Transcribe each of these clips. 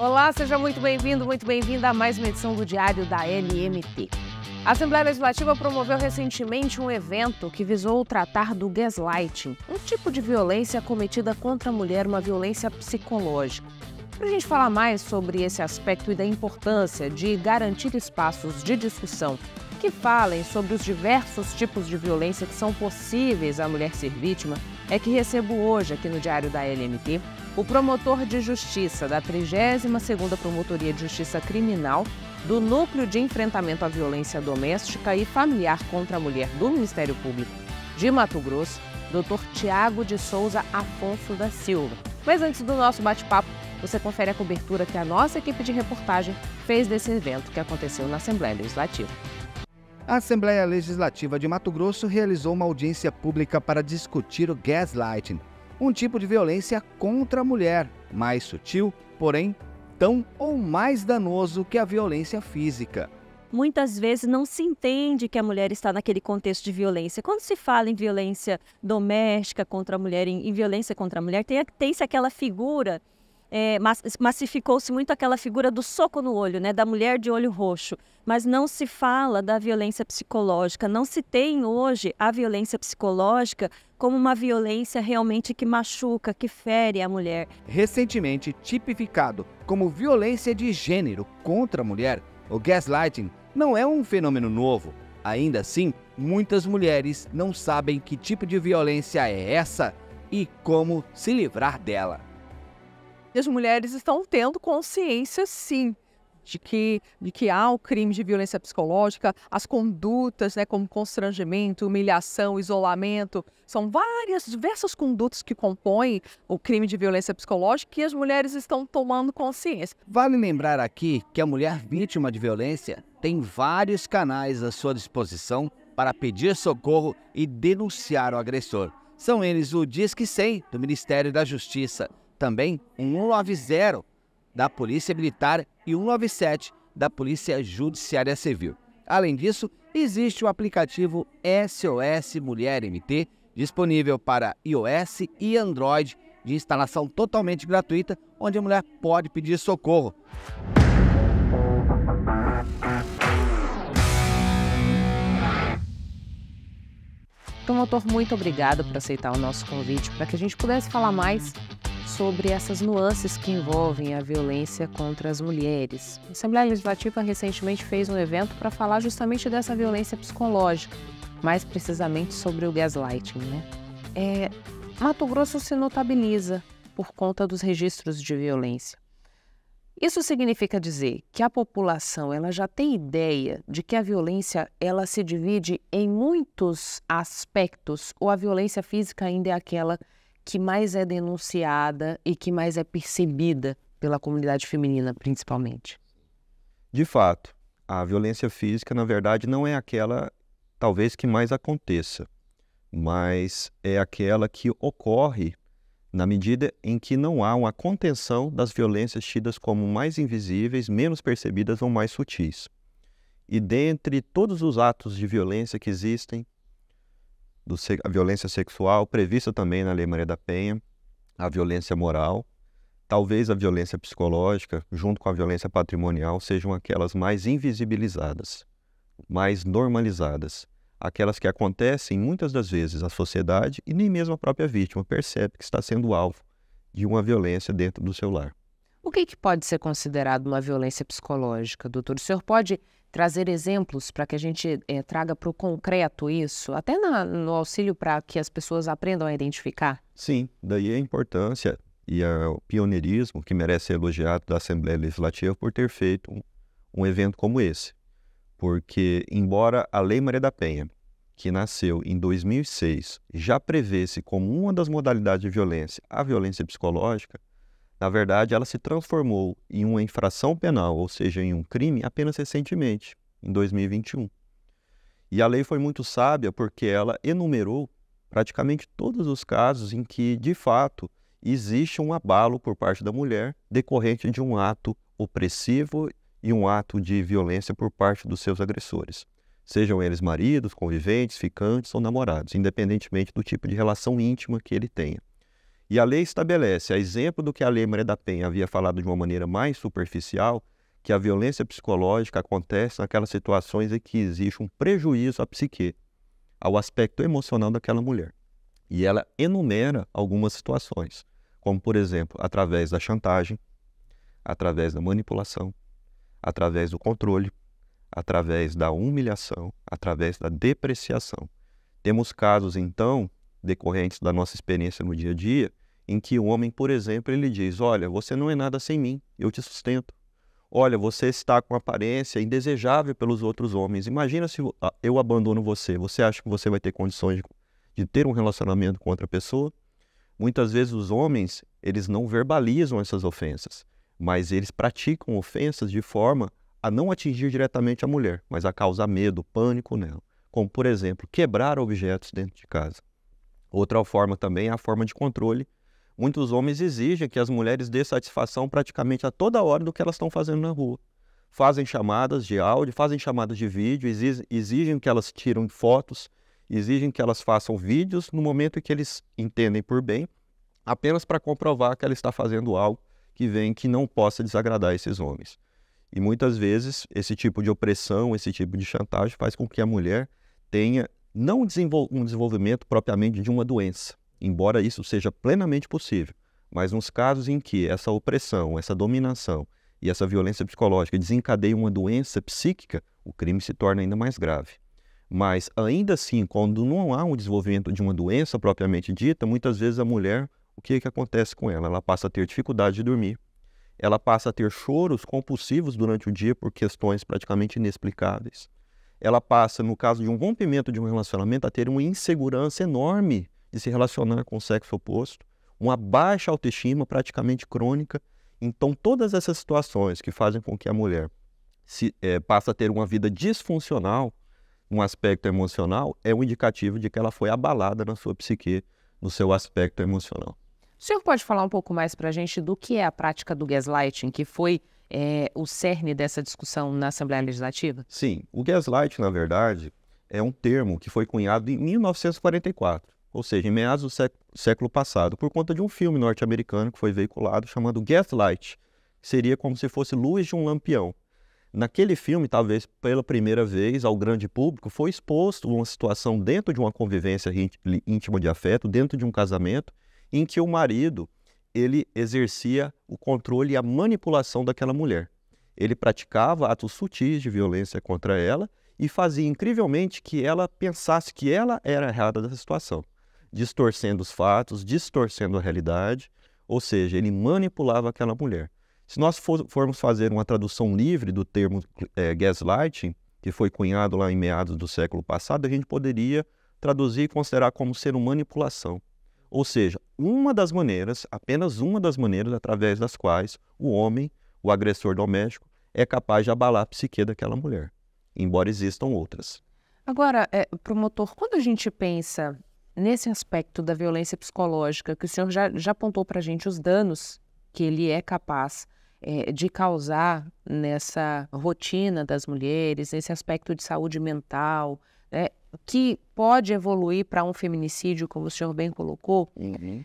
Olá, seja muito bem-vindo, muito bem-vinda a mais uma edição do Diário da LMT. A Assembleia Legislativa promoveu recentemente um evento que visou tratar do gaslighting, um tipo de violência cometida contra a mulher, uma violência psicológica. Para a gente falar mais sobre esse aspecto e da importância de garantir espaços de discussão que falem sobre os diversos tipos de violência que são possíveis à mulher ser vítima, é que recebo hoje aqui no Diário da LMT o promotor de justiça da 32ª Promotoria de Justiça Criminal do Núcleo de Enfrentamento à Violência Doméstica e Familiar contra a Mulher do Ministério Público de Mato Grosso, Dr. Tiago de Souza Afonso da Silva. Mas antes do nosso bate-papo, você confere a cobertura que a nossa equipe de reportagem fez desse evento que aconteceu na Assembleia Legislativa. A Assembleia Legislativa de Mato Grosso realizou uma audiência pública para discutir o gaslighting, um tipo de violência contra a mulher, mais sutil, porém tão ou mais danoso que a violência física. Muitas vezes não se entende que a mulher está naquele contexto de violência. Quando se fala em violência doméstica contra a mulher, em, violência contra a mulher, tem-se aquela figura é, massificou-se muito aquela figura do soco no olho, né, da mulher de olho roxo, mas não se fala da violência psicológica, não se tem hoje a violência psicológica como uma violência realmente que machuca, que fere a mulher. Recentemente tipificado como violência de gênero contra a mulher, o gaslighting não é um fenômeno novo. Ainda assim, muitas mulheres não sabem que tipo de violência é essa e como se livrar dela. E as mulheres estão tendo consciência, sim, de que, de que há o crime de violência psicológica, as condutas, né, como constrangimento, humilhação, isolamento, são várias, diversas condutas que compõem o crime de violência psicológica e as mulheres estão tomando consciência. Vale lembrar aqui que a mulher vítima de violência tem vários canais à sua disposição para pedir socorro e denunciar o agressor. São eles o Disque 100 do Ministério da Justiça, também um 190 da Polícia Militar e 197 da Polícia Judiciária Civil. Além disso, existe o aplicativo SOS Mulher MT, disponível para iOS e Android, de instalação totalmente gratuita, onde a mulher pode pedir socorro. Promotor, então, muito obrigado por aceitar o nosso convite para que a gente pudesse falar mais sobre essas nuances que envolvem a violência contra as mulheres. A Assembleia Legislativa recentemente fez um evento para falar justamente dessa violência psicológica, mais precisamente sobre o gaslighting. Né? É, Mato Grosso se notabiliza por conta dos registros de violência. Isso significa dizer que a população ela já tem ideia de que a violência ela se divide em muitos aspectos ou a violência física ainda é aquela que que mais é denunciada e que mais é percebida pela comunidade feminina, principalmente. De fato, a violência física, na verdade, não é aquela, talvez, que mais aconteça, mas é aquela que ocorre na medida em que não há uma contenção das violências tidas como mais invisíveis, menos percebidas ou mais sutis. E dentre todos os atos de violência que existem, do, a violência sexual, prevista também na Lei Maria da Penha, a violência moral. Talvez a violência psicológica, junto com a violência patrimonial, sejam aquelas mais invisibilizadas, mais normalizadas. Aquelas que acontecem muitas das vezes à sociedade e nem mesmo a própria vítima percebe que está sendo alvo de uma violência dentro do seu lar. O que, que pode ser considerado uma violência psicológica, doutor? O senhor pode trazer exemplos para que a gente é, traga para o concreto isso, até na, no auxílio para que as pessoas aprendam a identificar? Sim, daí a importância e a, o pioneirismo que merece ser elogiado da Assembleia Legislativa por ter feito um, um evento como esse. Porque, embora a Lei Maria da Penha, que nasceu em 2006, já prevesse como uma das modalidades de violência a violência psicológica, na verdade, ela se transformou em uma infração penal, ou seja, em um crime, apenas recentemente, em 2021. E a lei foi muito sábia porque ela enumerou praticamente todos os casos em que, de fato, existe um abalo por parte da mulher decorrente de um ato opressivo e um ato de violência por parte dos seus agressores, sejam eles maridos, conviventes, ficantes ou namorados, independentemente do tipo de relação íntima que ele tenha. E a lei estabelece, a exemplo do que a Lei Maria da Penha havia falado de uma maneira mais superficial, que a violência psicológica acontece naquelas situações em que existe um prejuízo à psique, ao aspecto emocional daquela mulher. E ela enumera algumas situações, como, por exemplo, através da chantagem, através da manipulação, através do controle, através da humilhação, através da depreciação. Temos casos, então, decorrentes da nossa experiência no dia a dia, em que o homem, por exemplo, ele diz: Olha, você não é nada sem mim, eu te sustento. Olha, você está com aparência indesejável pelos outros homens. Imagina se ah, eu abandono você. Você acha que você vai ter condições de ter um relacionamento com outra pessoa? Muitas vezes os homens, eles não verbalizam essas ofensas, mas eles praticam ofensas de forma a não atingir diretamente a mulher, mas a causar medo, pânico nela. Como, por exemplo, quebrar objetos dentro de casa. Outra forma também é a forma de controle. Muitos homens exigem que as mulheres dêem satisfação praticamente a toda hora do que elas estão fazendo na rua. Fazem chamadas de áudio, fazem chamadas de vídeo, exigem que elas tiram fotos, exigem que elas façam vídeos no momento em que eles entendem por bem, apenas para comprovar que ela está fazendo algo que vem que não possa desagradar esses homens. E muitas vezes esse tipo de opressão, esse tipo de chantagem faz com que a mulher tenha não um desenvolvimento propriamente de uma doença, embora isso seja plenamente possível, mas nos casos em que essa opressão, essa dominação e essa violência psicológica desencadeiam uma doença psíquica, o crime se torna ainda mais grave. Mas ainda assim, quando não há um desenvolvimento de uma doença propriamente dita, muitas vezes a mulher, o que, é que acontece com ela? Ela passa a ter dificuldade de dormir, ela passa a ter choros compulsivos durante o dia por questões praticamente inexplicáveis ela passa, no caso de um rompimento de um relacionamento, a ter uma insegurança enorme de se relacionar com o sexo oposto, uma baixa autoestima praticamente crônica. Então, todas essas situações que fazem com que a mulher se, é, a ter uma vida disfuncional, um aspecto emocional, é um indicativo de que ela foi abalada na sua psique, no seu aspecto emocional. O senhor pode falar um pouco mais para a gente do que é a prática do gaslighting, que foi é o cerne dessa discussão na Assembleia Legislativa? Sim. O gaslight, na verdade, é um termo que foi cunhado em 1944, ou seja, em meados do século, passado, por conta de um filme norte-americano que foi veiculado chamado Gaslight, seria como se fosse luz de um lampião. Naquele filme, talvez pela primeira vez ao grande público, foi exposto uma situação dentro de uma convivência íntima de afeto, dentro de um casamento, em que o marido ele exercia o controle e a manipulação daquela mulher. Ele praticava atos sutis de violência contra ela e fazia incrivelmente que ela pensasse que ela era errada dessa situação, distorcendo os fatos, distorcendo a realidade, ou seja, ele manipulava aquela mulher. Se nós for, formos fazer uma tradução livre do termo é, gaslighting, que foi cunhado lá em meados do século passado, a gente poderia traduzir e considerar como ser uma manipulação. Ou seja, uma das maneiras, apenas uma das maneiras através das quais o homem, o agressor doméstico, é capaz de abalar a psique daquela mulher, embora existam outras. Agora, é, promotor, quando a gente pensa nesse aspecto da violência psicológica, que o senhor já, já apontou para a gente os danos que ele é capaz é, de causar nessa rotina das mulheres, nesse aspecto de saúde mental, né? que pode evoluir para um feminicídio, como o senhor bem colocou, uhum.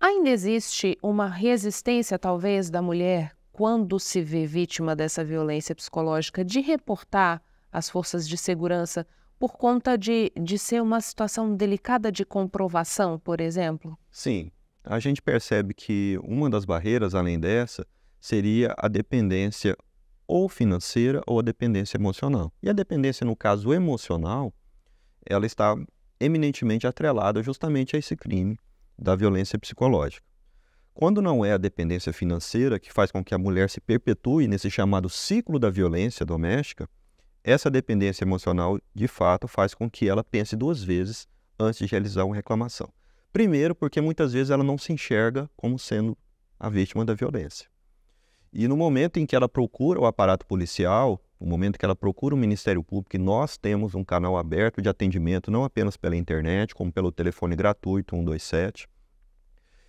ainda existe uma resistência, talvez, da mulher, quando se vê vítima dessa violência psicológica, de reportar às forças de segurança por conta de, de ser uma situação delicada de comprovação, por exemplo? Sim. A gente percebe que uma das barreiras, além dessa, seria a dependência ou financeira ou a dependência emocional. E a dependência, no caso emocional, ela está eminentemente atrelada justamente a esse crime da violência psicológica. Quando não é a dependência financeira que faz com que a mulher se perpetue nesse chamado ciclo da violência doméstica, essa dependência emocional, de fato, faz com que ela pense duas vezes antes de realizar uma reclamação. Primeiro, porque muitas vezes ela não se enxerga como sendo a vítima da violência. E no momento em que ela procura o aparato policial, o momento que ela procura o Ministério Público, nós temos um canal aberto de atendimento, não apenas pela internet, como pelo telefone gratuito 127.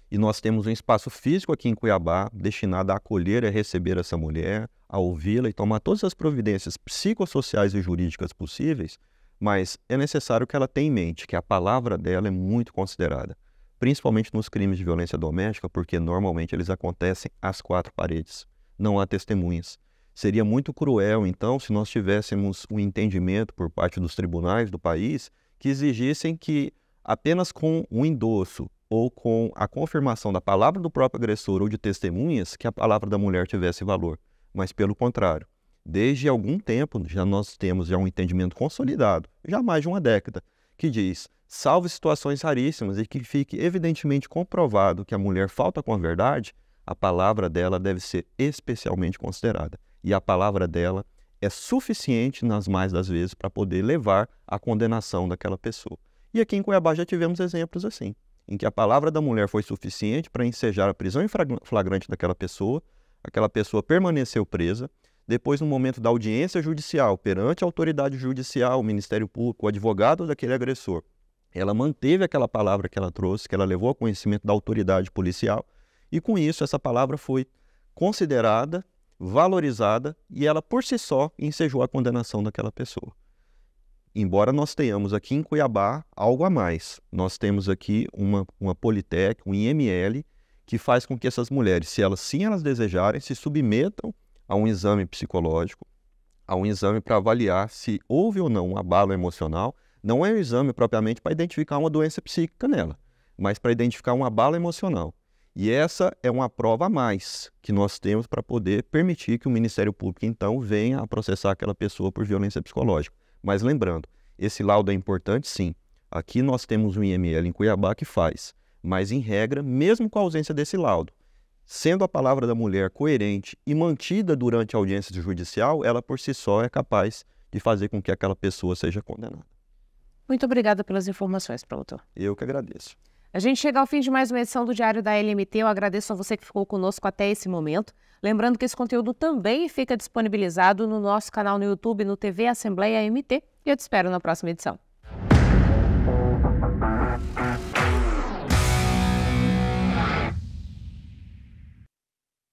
E nós temos um espaço físico aqui em Cuiabá destinado a acolher e receber essa mulher, a ouvi-la e tomar todas as providências psicossociais e jurídicas possíveis, mas é necessário que ela tenha em mente que a palavra dela é muito considerada, principalmente nos crimes de violência doméstica, porque normalmente eles acontecem às quatro paredes, não há testemunhas. Seria muito cruel, então, se nós tivéssemos um entendimento por parte dos tribunais do país que exigissem que apenas com o um endosso ou com a confirmação da palavra do próprio agressor ou de testemunhas que a palavra da mulher tivesse valor, mas pelo contrário. Desde algum tempo já nós temos já um entendimento consolidado, já mais de uma década, que diz, salvo situações raríssimas e que fique evidentemente comprovado que a mulher falta com a verdade, a palavra dela deve ser especialmente considerada e a palavra dela é suficiente, nas mais das vezes, para poder levar à condenação daquela pessoa. E aqui em Cuiabá já tivemos exemplos assim, em que a palavra da mulher foi suficiente para ensejar a prisão em flagrante daquela pessoa, aquela pessoa permaneceu presa, depois, no momento da audiência judicial, perante a autoridade judicial, o Ministério Público, o advogado daquele agressor, ela manteve aquela palavra que ela trouxe, que ela levou ao conhecimento da autoridade policial, e com isso essa palavra foi considerada valorizada e ela por si só ensejou a condenação daquela pessoa. Embora nós tenhamos aqui em Cuiabá algo a mais, nós temos aqui uma, uma Politec, um IML, que faz com que essas mulheres, se elas sim elas desejarem, se submetam a um exame psicológico, a um exame para avaliar se houve ou não um abalo emocional. Não é um exame propriamente para identificar uma doença psíquica nela, mas para identificar um abalo emocional. E essa é uma prova a mais que nós temos para poder permitir que o Ministério Público, então, venha a processar aquela pessoa por violência psicológica. Mas lembrando, esse laudo é importante sim. Aqui nós temos um IML em Cuiabá que faz, mas em regra, mesmo com a ausência desse laudo, sendo a palavra da mulher coerente e mantida durante a audiência judicial, ela por si só é capaz de fazer com que aquela pessoa seja condenada. Muito obrigada pelas informações, doutor. Eu que agradeço. A gente chega ao fim de mais uma edição do Diário da LMT. Eu agradeço a você que ficou conosco até esse momento. Lembrando que esse conteúdo também fica disponibilizado no nosso canal no YouTube, no TV Assembleia MT. E eu te espero na próxima edição.